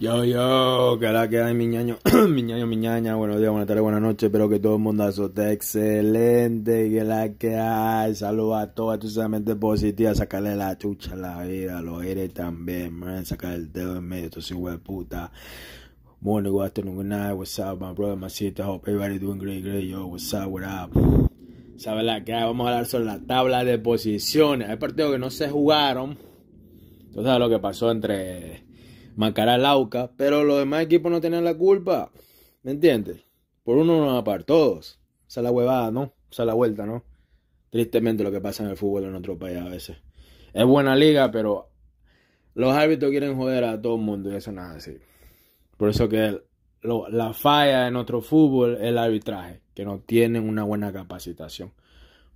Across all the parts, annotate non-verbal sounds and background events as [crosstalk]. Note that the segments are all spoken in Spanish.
Yo, yo, que la que hay, mi ñaño, [clears throat] mi ñaño, mi ñaña. Buenos días, buenas tardes, buenas noches. Espero que todo el mundo esté excelente. Que la que hay. Saludos a todos, tus mentes positivas. Sacarle la chucha a la vida, los eres también, man. Sacar el dedo en medio, estos hijos de puta. Morning, good afternoon, good night. What's up, my brother, my sister? Hope everybody doing great, great. Yo, what's up, what up? ¿Sabes la que hay? Vamos a hablar sobre la tabla de posiciones. Hay partidos que no se jugaron. Entonces sabes lo que pasó entre Macará Lauca, pero los demás equipos no tienen la culpa. ¿Me entiendes? Por uno no apar todos. O sea, la huevada, ¿no? O sea, la vuelta, ¿no? Tristemente lo que pasa en el fútbol en nuestro país a veces. Es buena liga, pero los árbitros quieren joder a todo el mundo y eso nada así. Por eso que la falla en nuestro fútbol es el arbitraje, que no tienen una buena capacitación.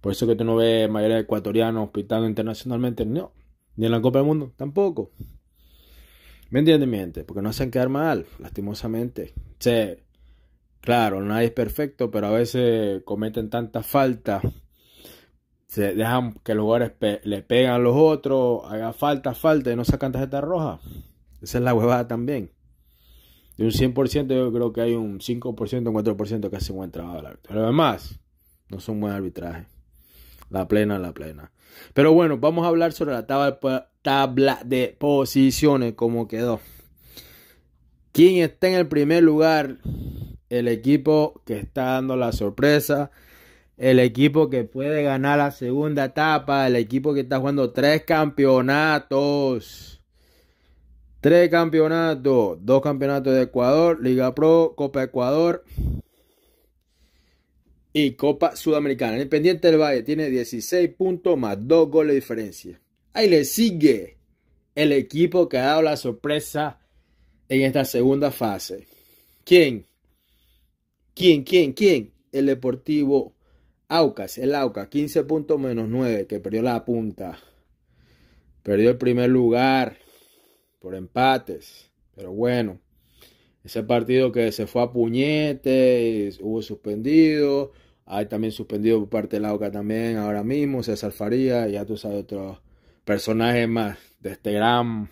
Por eso que tú no ves mayoría ecuatorianos internacionalmente, no. Ni en la Copa del Mundo, tampoco. ¿Me entiendes, mi gente? Porque no hacen quedar mal, lastimosamente. Sí, claro, nadie es perfecto, pero a veces cometen tantas faltas. Se dejan que los jugadores le pegan a los otros, haga falta, falta y no sacan tarjeta roja. Esa es la huevada también. De un 100% yo creo que hay un 5%, un 4% que hacen buen trabajo Pero además, no son buen arbitraje. La plena, la plena. Pero bueno, vamos a hablar sobre la tabla tabla de posiciones como quedó. Quien está en el primer lugar, el equipo que está dando la sorpresa, el equipo que puede ganar la segunda etapa, el equipo que está jugando tres campeonatos. Tres campeonatos, dos campeonatos de Ecuador, Liga Pro, Copa Ecuador y Copa Sudamericana. Independiente del Valle tiene 16 puntos más dos goles de diferencia. Ahí le sigue el equipo que ha dado la sorpresa en esta segunda fase. ¿Quién? ¿Quién? ¿Quién? ¿Quién? El Deportivo Aucas, el Aucas, 15 puntos menos 9, que perdió la punta. Perdió el primer lugar por empates. Pero bueno, ese partido que se fue a puñetes, hubo suspendido. Hay también suspendido por parte del Aucas también ahora mismo, se Faría, ya tú sabes otros personaje más de este gran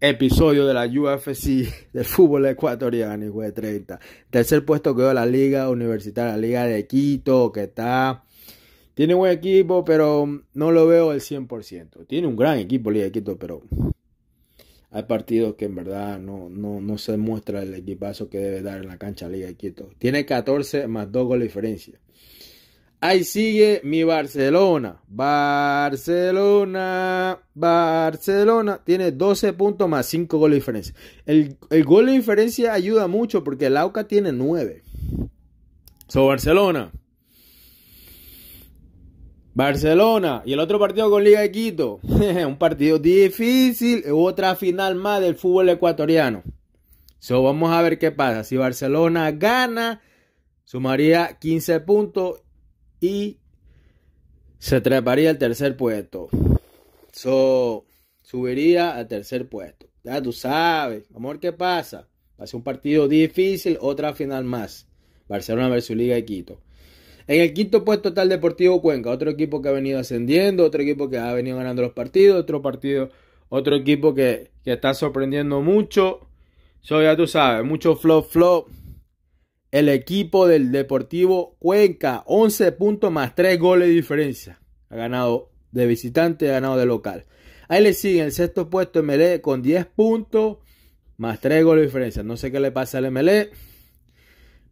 episodio de la UFC del fútbol ecuatoriano, y de 30. Tercer puesto quedó la Liga Universitaria, la Liga de Quito, que está... Tiene un buen equipo, pero no lo veo al 100%. Tiene un gran equipo Liga de Quito, pero hay partidos que en verdad no, no, no se muestra el equipazo que debe dar en la cancha Liga de Quito. Tiene 14 más 2 goles de diferencia. Ahí sigue mi Barcelona. Barcelona. Barcelona tiene 12 puntos más 5 goles de diferencia. El, gol de diferencia ayuda mucho porque el AUCA tiene 9. So Barcelona. Barcelona y el otro partido con Liga de Quito. [laughs] Un partido difícil. Otra final más del fútbol ecuatoriano. So vamos a ver qué pasa. Si Barcelona gana, sumaría 15 puntos y se treparía al tercer puesto. So, subiría al tercer puesto. Ya tú sabes, amor, ¿qué pasa? Va a ser un partido difícil, otra final más. Barcelona versus Liga de Quito. En el quinto puesto está el Deportivo Cuenca, otro equipo que ha venido ascendiendo, otro equipo que ha venido ganando los partidos, otro partido, otro equipo que, está sorprendiendo mucho. So, ya tú sabes, mucho flop flop el equipo del Deportivo Cuenca, 11 puntos más 3 goles de diferencia. Ha ganado de visitante, ha ganado de local. Ahí le sigue el sexto puesto MLE con 10 puntos más 3 goles de diferencia. No sé qué le pasa al MLE.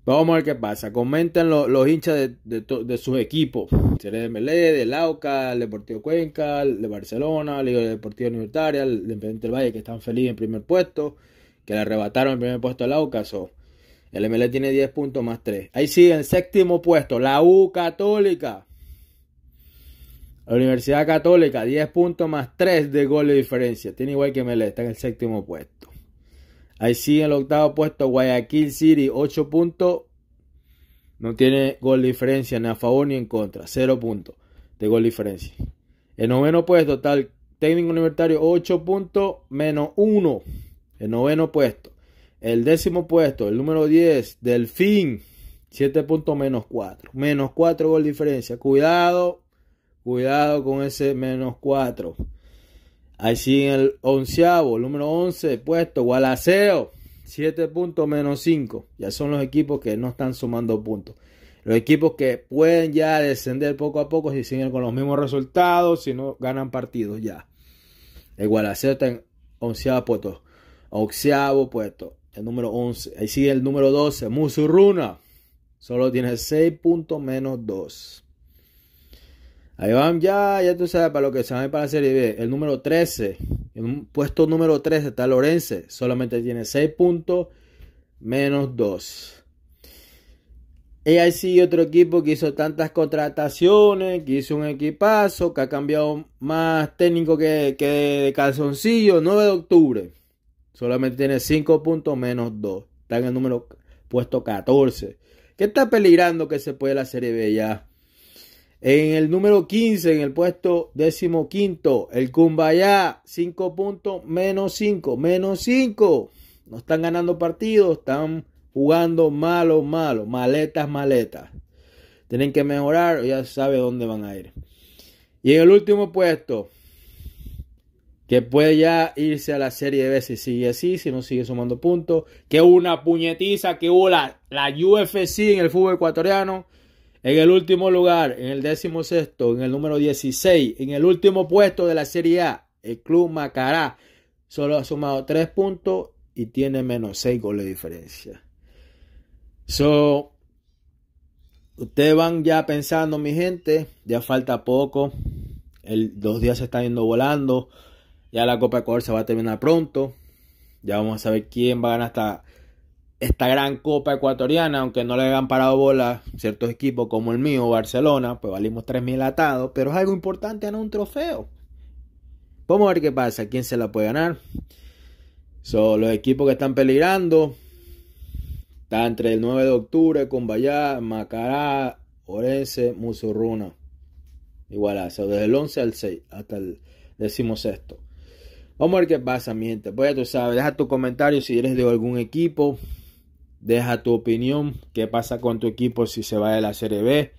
Vamos a ver qué pasa. Comenten los, hinchas de, sus equipos. Seré de MLE, de Lauca, el Deportivo Cuenca, el de Barcelona, Liga Deportivo Universitaria, el Independiente del Valle, que están felices en primer puesto, que le arrebataron el primer puesto a Lauca. El MLE tiene 10 puntos más 3. Ahí sigue en séptimo puesto. La U Católica. La Universidad Católica, 10 puntos más 3 de gol de diferencia. Tiene igual que MLE, está en el séptimo puesto. Ahí sigue en el octavo puesto Guayaquil City, 8 puntos. No tiene gol de diferencia ni a favor ni en contra. 0 puntos de gol de diferencia. El noveno puesto, tal técnico universitario, 8 puntos menos 1. El noveno puesto. El décimo puesto, el número 10, Delfín. 7 puntos menos 4. Menos 4 gol diferencia. Cuidado, cuidado con ese menos 4. Ahí en el onceavo, el número 11 puesto, Gualaceo. 7 puntos menos 5. Ya son los equipos que no están sumando puntos. Los equipos que pueden ya descender poco a poco si siguen con los mismos resultados, si no ganan partidos ya. El Gualaceo está en onceavo puesto. Onceavo puesto el número 11. Ahí sigue el número 12, Musurruna. Solo tiene 6 puntos menos 2. Ahí van ya, ya tú sabes para lo que se van a ir para la Serie B. El número 13, en un puesto número 13 está Lorense. Solamente tiene 6 puntos menos 2. Y ahí sí otro equipo que hizo tantas contrataciones, que hizo un equipazo, que ha cambiado más técnico que, que de calzoncillo. 9 de octubre. Solamente tiene 5 puntos menos 2. Está en el número puesto 14. ¿Qué está peligrando que se puede la Serie B ya? En el número 15, en el puesto décimo quinto, el Cumbayá, 5 puntos menos 5, menos 5. No están ganando partidos, están jugando malo, malo, maletas, maletas. Tienen que mejorar, ya sabe dónde van a ir. Y en el último puesto, que puede ya irse a la serie B si sigue así, si no sigue sumando puntos, que una puñetiza que hubo la, UFC en el fútbol ecuatoriano, en el último lugar, en el décimo sexto, en el número 16, en el último puesto de la serie A, el club Macará solo ha sumado 3 puntos y tiene menos 6 goles de diferencia. So, ustedes van ya pensando, mi gente, ya falta poco, el, dos días se están yendo volando. Ya la Copa Ecuador se va a terminar pronto. Ya vamos a saber quién va a ganar esta, esta gran Copa ecuatoriana, aunque no le hayan parado bola ciertos equipos como el mío, Barcelona, pues valimos 3.000 atados, pero es algo importante, ganar un trofeo. Vamos a ver qué pasa, quién se la puede ganar. Son los equipos que están peligrando. Está entre el 9 de octubre, Con Cumbayá, Macará, Orense, Musurruna. hace desde el 11 al 6, hasta el sexto Vamos a ver qué pasa, mi gente. Pues ya tú sabes, deja tu comentario si eres de algún equipo. Deja tu opinión. ¿Qué pasa con tu equipo si se va de la Serie B?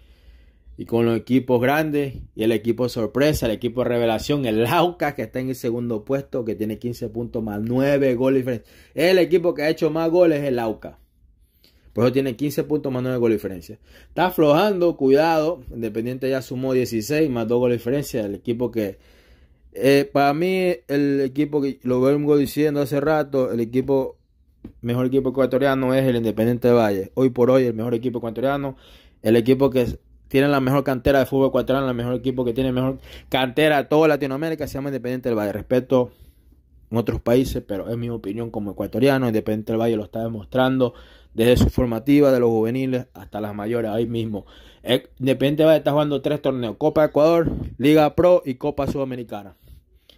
Y con los equipos grandes y el equipo sorpresa, el equipo revelación, el Lauca que está en el segundo puesto, que tiene 15 puntos más 9 goles. Diferencia. el equipo que ha hecho más goles, es el Lauca. Por eso tiene 15 puntos más 9 goles de diferencia. Está aflojando, cuidado. Independiente ya sumó 16 más 2 goles de diferencia. El equipo que eh, para mí, el equipo que lo vengo diciendo hace rato, el equipo mejor equipo ecuatoriano es el Independiente del Valle. Hoy por hoy, el mejor equipo ecuatoriano, el equipo que tiene la mejor cantera de fútbol ecuatoriano, el mejor equipo que tiene mejor cantera de toda Latinoamérica, se llama Independiente del Valle. Respeto en otros países, pero es mi opinión como ecuatoriano. Independiente del Valle lo está demostrando desde su formativa, de los juveniles hasta las mayores, ahí mismo. Eh, Independiente del Valle está jugando tres torneos: Copa Ecuador, Liga Pro y Copa Sudamericana.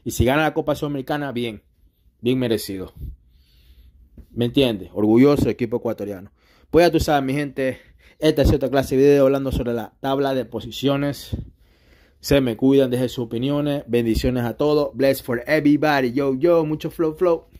Y si gana la Copa Sudamericana, bien, bien merecido. ¿Me entiende? Orgulloso equipo ecuatoriano. Pues ya tú sabes, mi gente, esta es otra clase de video hablando sobre la tabla de posiciones. Se me cuidan, dejen sus opiniones. Bendiciones a todos. Bless for everybody. Yo, yo, mucho flow, flow.